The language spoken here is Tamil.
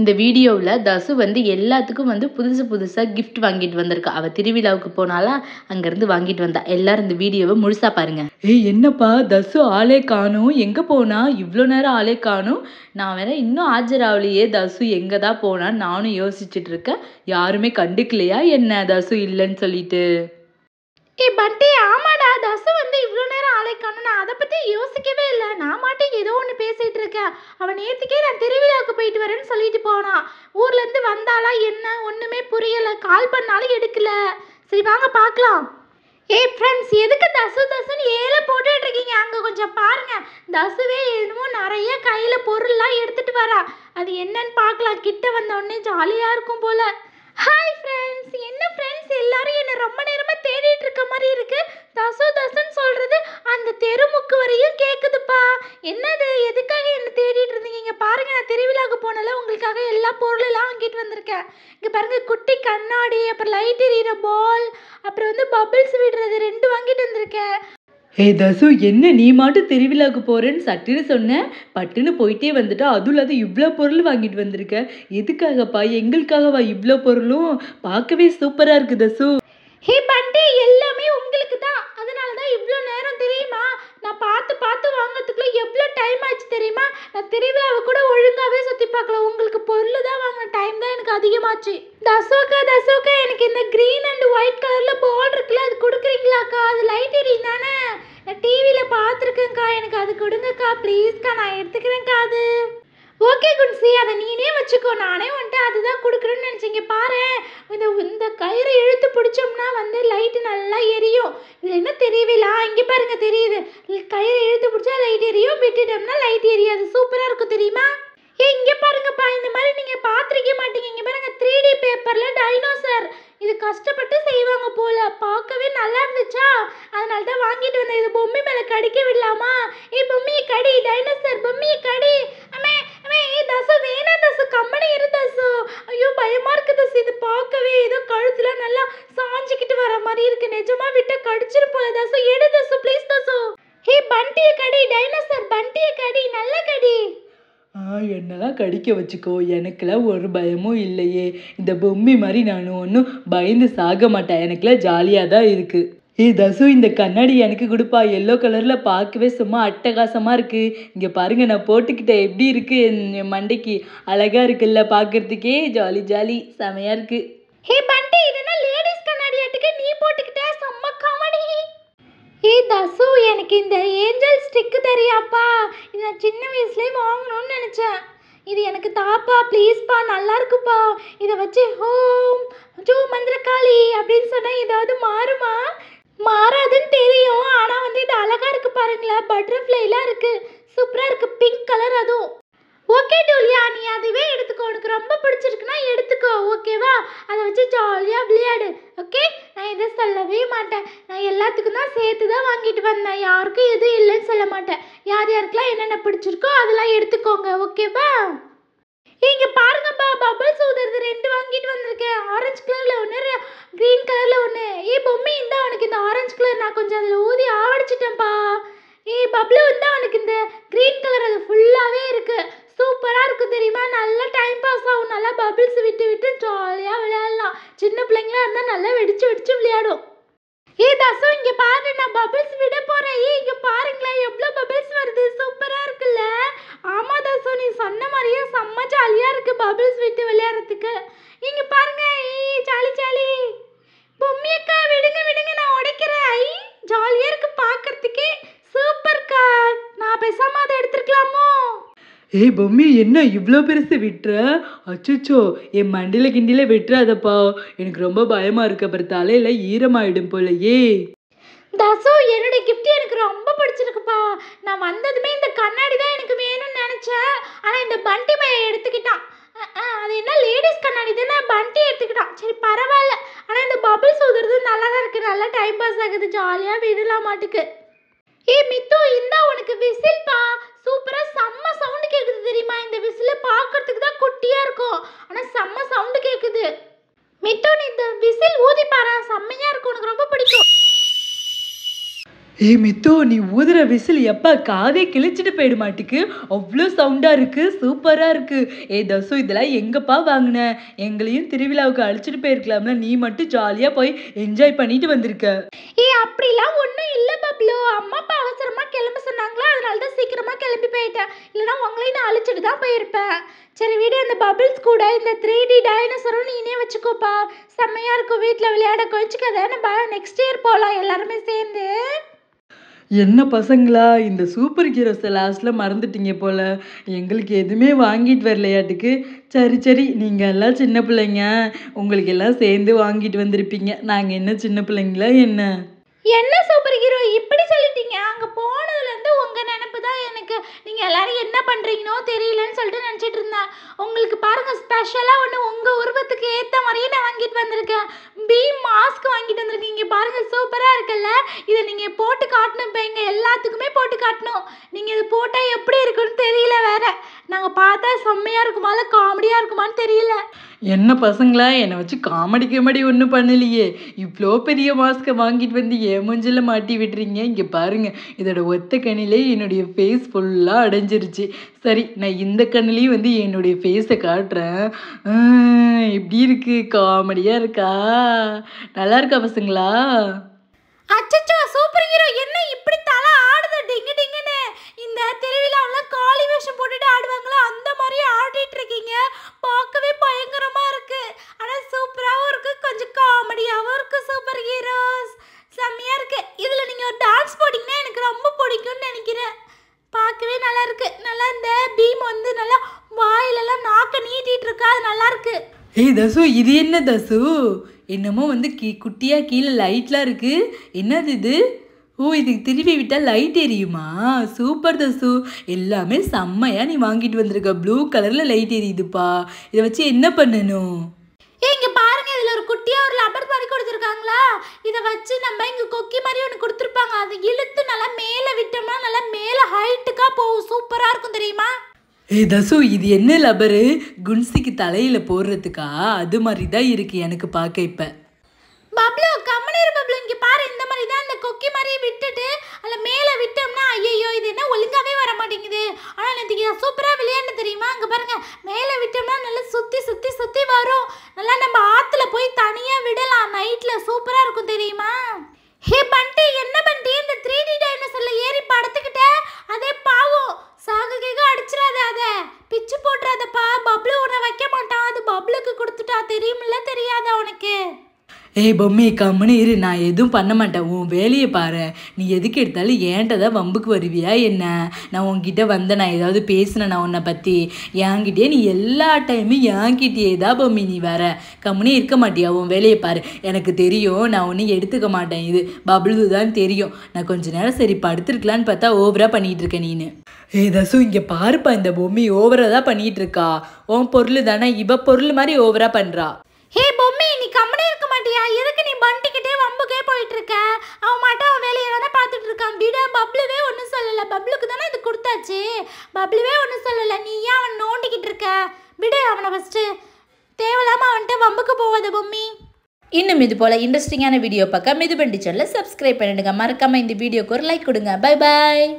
இந்த வீடியோவில் தசு வந்து எல்லாத்துக்கும் வந்து புதுசு புதுசாக கிஃப்ட் வாங்கிட்டு வந்திருக்கா அவள் திருவிழாவுக்கு போனாலாம் அங்கேருந்து வாங்கிட்டு வந்தா எல்லாரும் இந்த வீடியோவை முழுசாக பாருங்கள் ஏய் என்னப்பா தசு ஆளே காணும் எங்கே போனா இவ்வளோ நேரம் ஆளே காணும் நான் வேற இன்னும் ஆஜராவலையே தசு எங்கே தான் போனான்னு நானும் யோசிச்சுட்டு இருக்கேன் யாருமே கண்டுக்கலையா என்ன தசு இல்லைன்னு சொல்லிட்டு ஏ பண்டி ஆமாடா தசு வந்து இவ்வளோ நேரம் ஆளை நான் அதை பற்றி யோசிக்கவே இல்லை நான் மாட்டேங்க ஏதோ ஒன்று பேசிகிட்டு இருக்கேன் அவன் நேற்றுக்கே நான் திருவிழாவுக்கு போயிட்டு வரேன்னு சொல்லிட்டு போனான் ஊர்லேருந்து வந்தாலாம் என்ன ஒன்றுமே புரியலை கால் பண்ணாலும் எடுக்கல சரி வாங்க பார்க்கலாம் ஏ ஃப்ரெண்ட்ஸ் எதுக்கு தசு தசுன்னு ஏழை போட்டுட்டு அங்கே கொஞ்சம் பாருங்கள் தசுவே என்னமோ நிறைய கையில் பொருள்லாம் எடுத்துகிட்டு வரா அது என்னன்னு பார்க்கலாம் கிட்ட வந்தோடனே ஜாலியாக இருக்கும் போல் ஹாய் ஃப்ரெண்ட்ஸ் அப்புறம் வந்து பபிள்ஸ் விடுறது ரெண்டு வாங்கிட்டு வந்திருக்கேன் ஹே தசு என்ன நீ மாட்டு திருவிழாவுக்கு போகிறேன்னு சட்டுன்னு சொன்னேன் பட்டுன்னு போயிட்டே வந்துட்டா அதுவும் இல்லாத இவ்வளோ பொருள் வாங்கிட்டு வந்திருக்க எதுக்காகப்பா எங்களுக்காகவா இவ்வளோ பொருளும் பார்க்கவே சூப்பராக இருக்கு தசு ஹே பண்டே எல்லாம் ரைட்டரிங் தானே டிவியில் பார்த்துருக்கேங்க்கா எனக்கு அது கொடுங்கக்கா ப்ளீஸ்க்கா நான் எடுத்துக்கிறேங்க்கா அது ஓகே குன்சி அதை நீனே வச்சுக்கோ நானே வந்துட்டு அதுதான் கொடுக்குறேன்னு நினச்சிங்க பாரு இந்த இந்த கயிறு இழுத்து பிடிச்சோம்னா வந்து லைட்டு நல்லா எரியும் இதில் என்ன தெரியவில்ல இங்கே பாருங்க தெரியுது கயிறு இழுத்து பிடிச்சா லைட் எரியும் விட்டுட்டோம்னா லைட் எரியாது சூப்பராக இருக்கும் தெரியுமா ஏ இங்கே பாருங்கப்பா இந்த மாதிரி நீங்கள் பார்த்துருக்க மாட்டீங்க இங்கே பாருங்க த்ரீ டி பேப்பரில் டைனோசர் இது கஷ்டப்பட்டு செய்வாங்க போல பார்க்கவே நல்லா இருந்துச்சா அதனால தான் வாங்கிட்டு வந்தேன் இது பொம்மி மேலே கடிக்க விடலாமா ஏ பொம்மி கடி டைனோசர் பொம்மி கடி அமே அமே ஏ தசு வேணா தசு கம்பனி இரு தசு ஐயோ பயமாக இருக்கு தசு இது பார்க்கவே ஏதோ கழுத்துல நல்லா சாஞ்சிக்கிட்டு வர மாதிரி இருக்கு நிஜமா விட்ட கடிச்சிரு போல தசு எடு தசு ப்ளீஸ் தசு ஹே பண்டியை கடி டைனோசர் பண்டி என்னெல்லாம் கடிக்க வச்சுக்கோ எனக்குலாம் ஒரு பயமும் இல்லையே இந்த பொம்மி மாதிரி நான் ஒன்றும் பயந்து சாக மாட்டேன் எனக்குலாம் ஜாலியாக தான் இருக்குது ஏ தசு இந்த கண்ணாடி எனக்கு கொடுப்பா எல்லோ கலரில் பார்க்கவே சும்மா அட்டகாசமாக இருக்குது இங்கே பாருங்கள் நான் போட்டுக்கிட்டேன் எப்படி இருக்குது என் மண்டைக்கு அழகாக இருக்குல்ல பார்க்குறதுக்கே ஜாலி ஜாலி செமையாக இருக்குது ஹே பண்டி லேடிஸ் கண்ணாடி நீ செம்ம காமெடி ஏய் தசு எனக்கு இந்த ஏஞ்சல் ஸ்டிக்கு தெரியாப்பா இது நான் சின்ன வயசுலேயே வாங்கணும்னு நினச்சேன் இது எனக்கு தாப்பா ப்ளீஸ்ப்பா நல்லா இருக்குப்பா இதை வச்சு ஹோம் ஜூ மந்திரக்காளி அப்படின்னு சொன்னால் ஏதாவது மாறுமா மாறாதுன்னு தெரியும் ஆனால் வந்து இது அழகாக இருக்குது பாருங்களேன் பட்டர்ஃப்ளைலாம் இருக்குது சூப்பராக இருக்குது பிங்க் கலர் அதுவும் ஓகே டூலியா நீ அதுவே எடுத்துக்கோ சிரித்து ஜாலியாக விளையாடு ஓகே நான் எதை சொல்லவே மாட்டேன் நான் எல்லாத்துக்கும் தான் சேர்த்து தான் வாங்கிட்டு வந்தேன் யாருக்கும் எதுவும் இல்லைன்னு சொல்ல மாட்டேன் யார் யாருக்கெல்லாம் என்னென்ன பிடிச்சிருக்கோ அதெல்லாம் எடுத்துக்கோங்க ஓகேவா இங்கே பாருங்கப்பா பபுள் சூதர் குட்டியாக இருந்தால் நல்லா வெடிச்சு வெடிச்சு விளையாடும் ஏ தசு இங்க பாரு நான் பபிள்ஸ் விட போறேன் ஏ இங்க பாருங்களேன் எவ்வளோ பபிள்ஸ் வருது சூப்பரா இருக்குல்ல ஆமா தசு நீ சொன்ன மாதிரியே செம்ம ஜாலியா இருக்கு பபிள்ஸ் விட்டு விளையாடுறதுக்கு இங்க பாருங்க ஏ ஜாலி ஜாலி ஏய் பொம்மி என்ன இவ்வளோ பெருசு விட்டுற அச்சுச்சோ என் மண்டியில் கிண்டியில் விட்டுறாதப்பா எனக்கு ரொம்ப பயமாக இருக்கு அப்புறம் தலையில ஈரமாயிடும் போலயே தசோ என்னுடைய கிஃப்ட் எனக்கு ரொம்ப பிடிச்சிருக்குப்பா நான் வந்ததுமே இந்த கண்ணாடி தான் எனக்கு வேணும்னு நினச்சேன் ஆனால் இந்த பண்டி பையன் எடுத்துக்கிட்டான் அது என்ன லேடிஸ் கண்ணாடி தானே பண்டி எடுத்துக்கிட்டான் சரி பரவாயில்ல ஆனால் இந்த பபிள்ஸ் ஊதுறது நல்லா தான் இருக்குது நல்லா டைம் பாஸ் ஆகுது ஜாலியாக விடலாம் மாட்டுக்கு ஏ மித்து இந்தா உனக்கு விசில்பா சூப்பராக செம்ம சவுண்டு கேட்குது தெரியுமா இந்த விசில பார்க்கறதுக்கு தான் குட்டியாக இருக்கும் ஆனால் செம்ம சவுண்டு கேட்குது மிட்டோன் இந்த விசில் ஊதி பாரு செம்மையாக இருக்கும் உனக்கு ரொம்ப பிடிக்கும் ஏய் மித்து நீ ஊதுற விசில் எப்பா காதே கிழிச்சிட்டு போயிட மாட்டுக்கு அவ்வளோ சவுண்டாக இருக்குது சூப்பராக இருக்குது ஏ தசு இதெல்லாம் எங்கப்பா வாங்கின எங்களையும் திருவிழாவுக்கு அழிச்சிட்டு போயிருக்கலாம்னா நீ மட்டும் ஜாலியாக போய் என்ஜாய் பண்ணிட்டு வந்திருக்க ஏ அப்படிலாம் ஒன்றும் இல்லை பப்ளோ அம்மா அப்பா அவங்களையும் நான் அழிச்சிட்டு தான் போயிருப்பேன் சரி வீடு அந்த பபிள்ஸ் கூட இந்த த்ரீ டி டைனோசரும் நீனே வச்சுக்கோப்பா செம்மையாக இருக்கும் வீட்டில் விளையாட கொஞ்சிக்கதை நம்ம நெக்ஸ்ட் இயர் போகலாம் எல்லாருமே சேர்ந்து என்ன பசங்களா இந்த சூப்பர் ஹீரோஸை லாஸ்ட்டில் மறந்துட்டீங்க போல் எங்களுக்கு எதுவுமே வாங்கிட்டு வரலையாட்டுக்கு சரி சரி நீங்கள் எல்லாம் சின்ன பிள்ளைங்க உங்களுக்கு எல்லாம் சேர்ந்து வாங்கிட்டு வந்திருப்பீங்க நாங்கள் என்ன சின்ன பிள்ளைங்களா என்ன என்ன சூப்பர் ஹீரோ இப்படி சொல்லிட்டீங்க அங்கே போனதுலேருந்து உங்கள் நினப்பு தான் எனக்கு நீங்கள் எல்லாரும் என்ன பண்ணுறீங்கனோ தெரியலன்னு சொல்லிட்டு நினச்சிட்டு இருந்தேன் உங்களுக்கு பாருங்கள் ஸ்பெஷலாக ஒன்று உங்கள் உருவத்துக்கு ஏற்ற மாதிரியே நான் வாங்கிட்டு வந்திருக்கேன் பி மாஸ்க் வாங்கிட்டு வந்திருக்கேன் இங்கே பாருங்கள் சூப்பராக இருக்குல்ல இதை நீங்கள் போட்டு காட்டணும் இப்போ எங்கள் எல்லாத்துக்குமே போட்டு காட்டணும் நீங்கள் இது போட்டால் எப்படி இருக்குன்னு தெரியல வேற நாங்கள் பார்த்தா செம்மையாக இருக்குமா இல்லை காமெடியாக இருக்குமான்னு தெரியல என்ன பசங்களா என்னை வச்சு காமெடி கமெடி ஒன்றும் பண்ணலையே இவ்வளோ பெரிய மாஸ்க்கை வாங்கிட்டு வந்து என் மூஞ்சில் மாட்டி விடுறீங்க இங்கே பாருங்கள் இதோட ஒத்த கண்ணிலே என்னுடைய ஃபேஸ் ஃபுல்லாக அடைஞ்சிருச்சு சரி நான் இந்த கண்ணிலையும் வந்து என்னுடைய ஃபேஸை காட்டுறேன் எப்படி இருக்குது காமெடியாக இருக்கா நல்லா இருக்கா பசங்களா அச்சச்சோ சூப்பர் ஹீரோ என்ன இப்படி தலை ஆடுது டிங்கு டிங்குன்னு இந்த திருவிழாவில் காளி வேஷம் போட்டுட்டு ஆடுவாங்களா அந்த மாதிரியே ஆடிட்டு இருக்கீங்க பார்க்கவே பயங்கரமா இருக்கு ஆனா சூப்பராகவும் இருக்கு கொஞ்சம் காமெடியாகவும் இருக்கு சூப்பர் ஹீரோஸ் செம்மையா இருக்கு இதுல நீங்க ஒரு டான்ஸ் போட்டீங்கன்னா எனக்கு ரொம்ப பிடிக்கும்னு நினைக்கிறேன் பார்க்கவே நல்லா இருக்கு நல்லா இந்த பீம் வந்து நல்லா வாயிலெல்லாம் நாக்க நீட்டிட்டு இருக்கு அது நல்லா இருக்கு ஏய் தசு இது என்ன தசு என்னமோ வந்து கீ குட்டியாக கீழே லைட்லாம் இருக்குது என்னது இது ஓ இதுக்கு திருவி விட்டால் லைட் எரியுமா சூப்பர் தசு எல்லாமே செம்மையாக நீ வாங்கிட்டு வந்திருக்க ப்ளூ கலரில் லைட் எரியுதுப்பா இதை வச்சு என்ன பண்ணணும் இங்க பாருங்க இதுல ஒரு குட்டியா ஒரு லப்பர் மாதிரி கொடுத்துருக்காங்களா இதை வச்சு நம்ம இங்க கொக்கி மாதிரி ஒன்று கொடுத்துருப்பாங்க அது இழுத்து நல்லா மேலே விட்டோம்னா நல்லா மேலே ஹைட்டுக்கா போகும் சூப்பரா இருக்கும் தெரியுமா ஏ தசு இது என்ன லபரு குன்சிக்கு தலையில போடுறதுக்கா அது மாதிரி தான் இருக்கு எனக்கு பார்க்க இப்போ பப்ளோ கம்மனேர் பப்ளோ இங்கே பாரு இந்த மாதிரி தான் அந்த கொக்கி மாதிரி விட்டுட்டு அதில் மேலே விட்டோம்னா ஐயோ இது என்ன ஒழுங்காகவே வர மாட்டேங்குது ஆனால் நேற்றுக்கு சூப்பராக விளையாண்டு தெரியுமா அங்கே பாருங்கள் மேலே விட்டோம்னா நல்லா சுற்றி சுற்றி சுற்றி வரும் நல்லா நம்ம ஆற்றுல போய் தனியாக விடலாம் நைட்டில் சூப்பராக இருக்கும் தெரியுமா ஹே பண்ண ஏய் பொம்மி கம்முனு இரு நான் எதுவும் பண்ண மாட்டேன் உன் வேலையை பாரு நீ எதுக்கு எடுத்தாலும் ஏன்ட்ட தான் வம்புக்கு வருவியா என்ன நான் உன்கிட்ட வந்த நான் ஏதாவது பேசினேன் நான் உன்னை பற்றி என்கிட்டயே நீ எல்லா டைமும் என்கிட்டயே தான் பொம்மி நீ வர கம்முனே இருக்க மாட்டியா உன் வேலையை பாரு எனக்கு தெரியும் நான் ஒன்றும் எடுத்துக்க மாட்டேன் இது பபுளுது தான் தெரியும் நான் கொஞ்ச நேரம் சரி படுத்துருக்கலான்னு பார்த்தா ஓவராக பண்ணிகிட்டு இருக்கேன் நீனு ஏ தசு இங்கே பாருப்பா இந்த பொம்மி ஓவராக தான் பண்ணிகிட்டு இருக்கா உன் பொருள் தானே இவ பொருள் மாதிரி ஓவராக பண்ணுறா பொம்மி நீ கம்மனே இருக்க மாட்டியா எதுக்கு நீ பண்டிக்கிட்டே வம்புக்கே போயிட்டு இருக்க அவன் மட்டும் அவன் வேலையை தானே பார்த்துட்டு இருக்கான் விட பப்ளுவே ஒன்றும் சொல்லலை பப்ளுக்கு தானே இது கொடுத்தாச்சு பப்ளுவே ஒன்றும் சொல்லலை நீ ஏன் அவன் நோண்டிக்கிட்டு இருக்க விடு அவனை ஃபஸ்ட்டு தேவையில்லாமல் அவன்கிட்ட வம்புக்கு போவாத பொம்மி இன்னும் இது போல் இன்ட்ரெஸ்டிங்கான வீடியோ பார்க்க மிதுபண்டி சேனலை சப்ஸ்கிரைப் பண்ணிடுங்க மறக்காமல் இந்த வீடியோக்கு ஒரு லைக் கொடுங்க பை பாய்